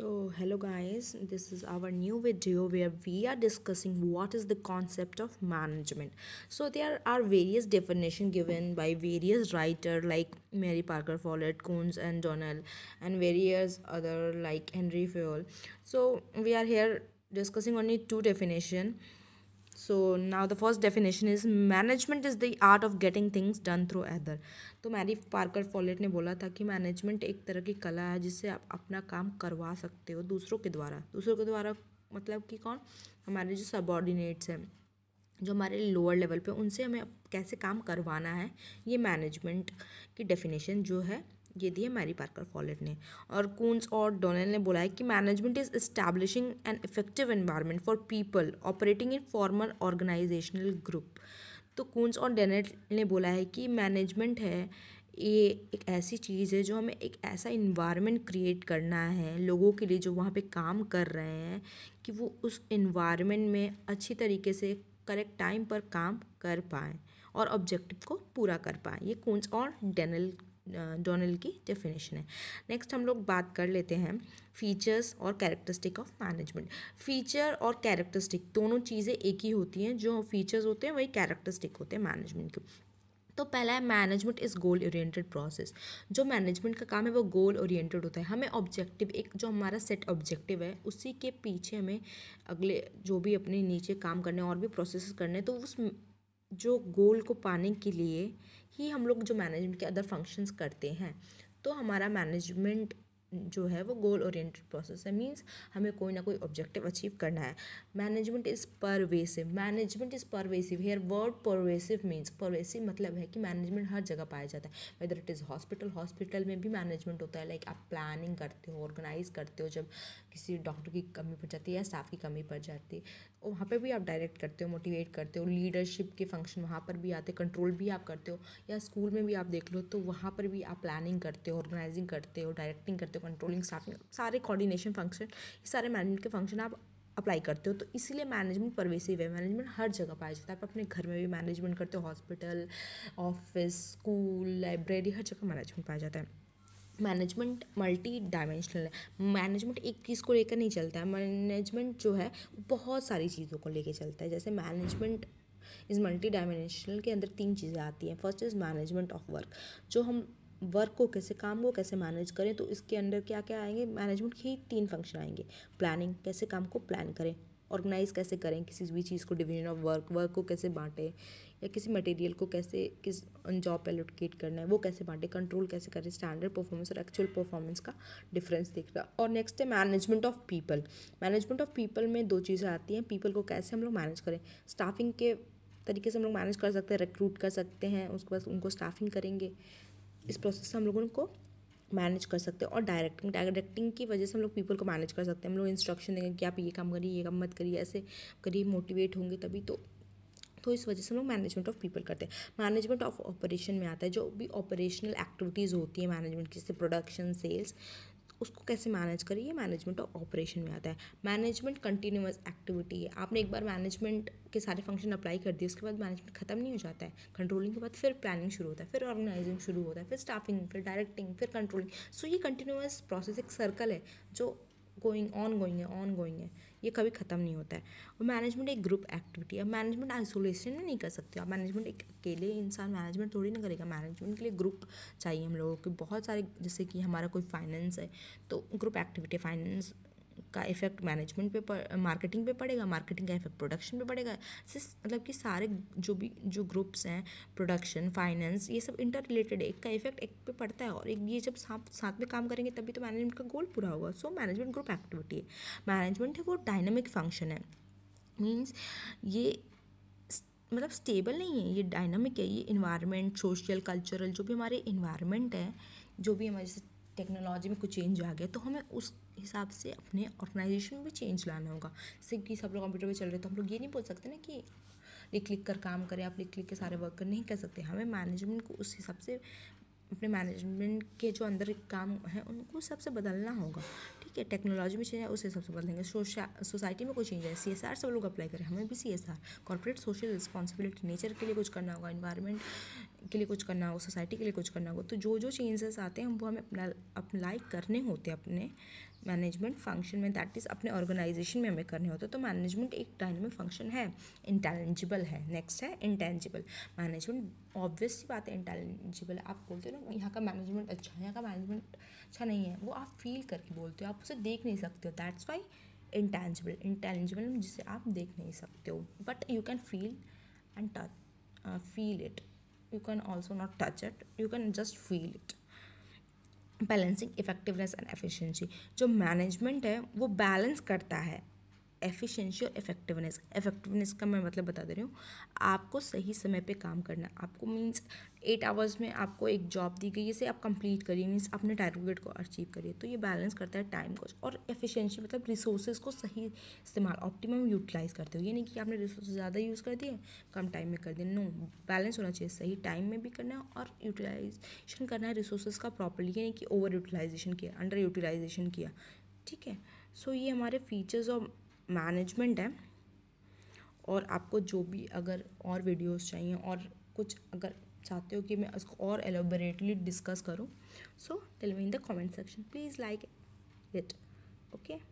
so hello guys this is our new video where we are discussing what is the concept of management so there are various definition given by various writer like mary parker follett coons and donnell and various other like henry Fayol. so we are here discussing only two definition so now the first definition is management is the art of getting things done through other तो Mary Parker Follett ने बोला था कि management एक तरह की कला है जिससे आप अपना काम करवा सकते हो दूसरों के द्वारा दूसरों के द्वारा मतलब कि कौन हमारे जो सबॉर्डिनेट्स हैं जो हमारे लोअर लेवल पे उनसे हमें कैसे काम करवाना है ये मैनेजमेंट की डेफिनेशन जो है ये दिए मैरी पार्कर फॉलेट ने और कून्स और डोनल ने बोला है कि management is establishing an effective environment for people operating in former organisational group तो कून्स और डेनेट ने बोला है कि मैनेजमेंट है ये एक ऐसी चीज़ है जो हमें एक ऐसा इन्वायरमेंट क्रिएट करना है लोगों के लिए जो वहाँ पे काम कर रहे हैं कि वो उस इन्वायरमेंट में अच्छी तरीके से करेक्ट टाइम पर काम कर पाएँ और ऑब्जेक्टिव को पूरा कर पाएँ ये कूंस और डेनल डोनल की डेफिनेशन है नेक्स्ट हम लोग बात कर लेते हैं फीचर्स और कैरेक्टरिस्टिक ऑफ मैनेजमेंट फीचर और कैरेक्टरिस्टिक दोनों चीज़ें एक ही होती हैं जो फीचर्स होते हैं वही कैरेक्टरिस्टिक होते हैं मैनेजमेंट के तो पहला है management is goal oriented process जो मैनेजमेंट का काम है वो गोल ओरिएंटेड होता है हमें ऑब्जेक्टिव एक जो हमारा सेट ऑब्जेक्टिव है उसी के पीछे हमें अगले जो भी अपने नीचे काम करने और भी प्रोसेस करने तो उस जो गोल को पाने के लिए ही हम लोग जो मैनेजमेंट के अदर फंक्शंस करते हैं तो हमारा मैनेजमेंट जो है वो गोल ओरिएंटेड प्रोसेस है मीन्स हमें कोई ना कोई ऑब्जेक्टिव अचीव करना है management is pervasive management is pervasive here word pervasive means pervasive मतलब है कि मैनेजमेंट हर जगह पाया जाता है whether it is hospital hospital में भी मैनेजमेंट होता है लाइक like, आप प्लानिंग करते हो ऑर्गेनाइज करते हो जब किसी डॉक्टर की कमी पड़ जाती है या स्टाफ की कमी पड़ जाती है वहाँ पर भी आप डायरेक्ट करते हो मोटिवेट करते हो लीडरशिप के फंक्शन वहाँ पर भी आते कंट्रोल भी आप करते हो या स्कूल में भी आप देख लो तो वहाँ पर भी आप प्लानिंग करते हो ऑर्गेनाइजिंग करते हो डायरेक्टिंग करते हो जो कंट्रोलिंग स्टाफिंग सारे कोऑर्डिनेशन फंक्शन ये सारे मैनेजमेंट के फंक्शन आप अप्लाई करते हो तो इसीलिए मैनेजमेंट परवेसिव है मैनेजमेंट हर जगह पाया जाता है आप अपने घर में भी मैनेजमेंट करते हो हॉस्पिटल ऑफिस स्कूल लाइब्रेरी हर जगह मैनेजमेंट पाया जाता है मैनेजमेंट मल्टी डायमेंशनल है मैनेजमेंट एक चीज़ को लेकर नहीं चलता है मैनेजमेंट जो है बहुत सारी चीज़ों को लेकर चलता है जैसे मैनेजमेंट इस मल्टी डायमेंशनल के अंदर तीन चीज़ें आती हैं first is management of work जो हम वर्क को कैसे काम को कैसे मैनेज करें तो इसके अंडर क्या क्या आएंगे मैनेजमेंट के ही तीन फंक्शन आएंगे प्लानिंग कैसे काम को प्लान करें ऑर्गेनाइज कैसे करें किसी भी चीज़ को डिवीजन ऑफ वर्क वर्क को कैसे बांटें या किसी मटेरियल को कैसे किस जॉब पे एलोकेट करना है वो कैसे बांटें कंट्रोल कैसे करें स्टैंडर्ड परफॉर्मेंस और एक्चुअल परफॉर्मेंस का डिफरेंस देखना और नेक्स्ट है management of people management of people में दो चीज़ें आती हैं पीपल को कैसे हम लोग मैनेज करें स्टाफिंग के तरीके से हम लोग मैनेज कर सकते हैं रिक्रूट कर सकते हैं उसके बाद उनको स्टाफिंग करेंगे इस प्रोसेस से हम लोगों को मैनेज कर सकते हैं और डायरेक्टिंग डायरेक्टिंग की वजह से हम लोग पीपल को मैनेज कर सकते हैं हम लोग इंस्ट्रक्शन देंगे कि आप ये काम करिए ये काम मत करिए ऐसे करिए मोटिवेट होंगे तभी तो तो इस वजह से हम लोग मैनेजमेंट ऑफ पीपल करते हैं मैनेजमेंट ऑफ ऑपरेशन में आता है जो भी ऑपरेशनल एक्टिविटीज़ होती है मैनेजमेंट की जैसे प्रोडक्शन सेल्स उसको कैसे मैनेज करें ये मैनेजमेंट ऑफ ऑपरेशन में आता है मैनेजमेंट कंटिन्यूस एक्टिविटी है आपने एक बार मैनेजमेंट के सारे फंक्शन अप्लाई कर दिए उसके बाद मैनेजमेंट खत्म नहीं हो जाता है कंट्रोलिंग के बाद फिर प्लानिंग शुरू होता है फिर ऑर्गेनाइजिंग शुरू होता है फिर स्टाफिंग फिर डायरेक्टिंग फिर कंट्रोलिंग सो so, ये कंटिन्यूस प्रोसेस एक सर्कल है जो गोइंग ऑन गोइंग है ऑन गोइंग है ये कभी ख़त्म नहीं होता है और मैनेजमेंट एक ग्रुप एक्टिविटी है मैनेजमेंट आइसोलेशन में नहीं कर सकते आप मैनेजमेंट एक अकेले इंसान मैनेजमेंट थोड़ी ना करेगा मैनेजमेंट के लिए ग्रुप चाहिए हम लोगों के बहुत सारे जैसे कि हमारा कोई फाइनेंस है तो ग्रुप एक्टिविटी फाइनेंस का इफेक्ट मैनेजमेंट पे मार्केटिंग पे पड़ेगा मार्केटिंग का इफेक्ट प्रोडक्शन पे पड़ेगा मतलब कि सारे जो भी जो ग्रुप्स हैं प्रोडक्शन फाइनेंस ये सब इंटर रिलेटेड है एक का इफेक्ट एक पे पड़ता है और एक ये जब साथ साथ में काम करेंगे तभी तो मैनेजमेंट का गोल पूरा होगा सो मैनेजमेंट ग्रुप एक्टिविटी है मैनेजमेंट है वो डायनेमिक फंक्शन है मीन्स ये मतलब स्टेबल नहीं है ये डायनामिक है ये इन्वायरमेंट सोशल कल्चरल जो भी हमारे इन्वायरमेंट है जो भी हमारे जैसे टेक्नोलॉजी में कुछ चेंज आ गया तो हमें उस हिसाब से अपने ऑर्गेनाइजेशन में भी चेंज लाना होगा जैसे कि सब लोग कंप्यूटर पे चल रहे तो हम लोग ये नहीं बोल सकते ना कि लिख लिख कर काम करें आप लिख लिख के सारे वर्क नहीं कर सकते हमें मैनेजमेंट को उस हिसाब से अपने मैनेजमेंट के जो अंदर काम है उनको सबसे बदलना होगा ठीक है टेक्नोलॉजी में चेंज है उसे सबसे बदलेंगे सोसाइटी में कोई चेंज है सी एस आर सब लोग अप्लाई करें हमें भी C S R corporate social responsibility nature के लिए कुछ करना होगा इन्वायरमेंट के लिए कुछ करना होगा सोसाइटी के लिए कुछ करना होगा तो जो जो चेंजेस आते हैं वो हमें अपना अप्लाई करने होते हैं अपने मैनेजमेंट फंक्शन में दैट इज़ अपने ऑर्गेनाइजेशन में हमें करने होते तो मैनेजमेंट एक डायनेमिक फंक्शन है इंटेलिजिबल है नेक्स्ट है इंटेलिजिबल मैनेजमेंट ऑब्वियस सी बात है इंटेलिजिबल आप बोलते हो ना यहाँ का मैनेजमेंट अच्छा है यहाँ का मैनेजमेंट अच्छा नहीं है वो आप फील करके बोलते हो आप उसे देख नहीं सकते हो दैट्स वाई इंटेलिजिबल इंटेलिजिबल जिसे आप देख नहीं सकते हो but you can feel and touch feel it you can also not touch it you can just feel it balancing effectiveness and efficiency जो मैनेजमेंट है वो बैलेंस करता है एफिशिएंसी और इफेक्टिवनेस इफेक्टिवनेस का मैं मतलब बता दे रही हूँ आपको सही समय पे काम करना आपको मीन्स एट आवर्स में आपको एक जॉब दी गई इसे आप कंप्लीट करिए मीन्स अपने टारगेट को अचीव करिए तो ये बैलेंस करता है टाइम को और एफिशिएंसी मतलब रिसोर्सेज को सही इस्तेमाल ऑप्टिमम यूटिलाइज करते हो यानी कि आपने रिसोर्स ज़्यादा यूज़ कर दिए कम टाइम में कर दिए नो बैलेंस होना चाहिए सही टाइम में भी करना है और यूटिलाइजेशन करना है रिसोर्सेज का प्रॉपरली यानी कि ओवर यूटिलाइजेशन किया अंडर यूटिलाइजेशन किया ठीक है सो so, ये हमारे फीचर्स और मैनेजमेंट है और आपको जो भी अगर और वीडियोस चाहिए और कुछ अगर चाहते हो कि मैं उसको और एलोबरेटली डिस्कस करूँ so tell me in the comment section please like it okay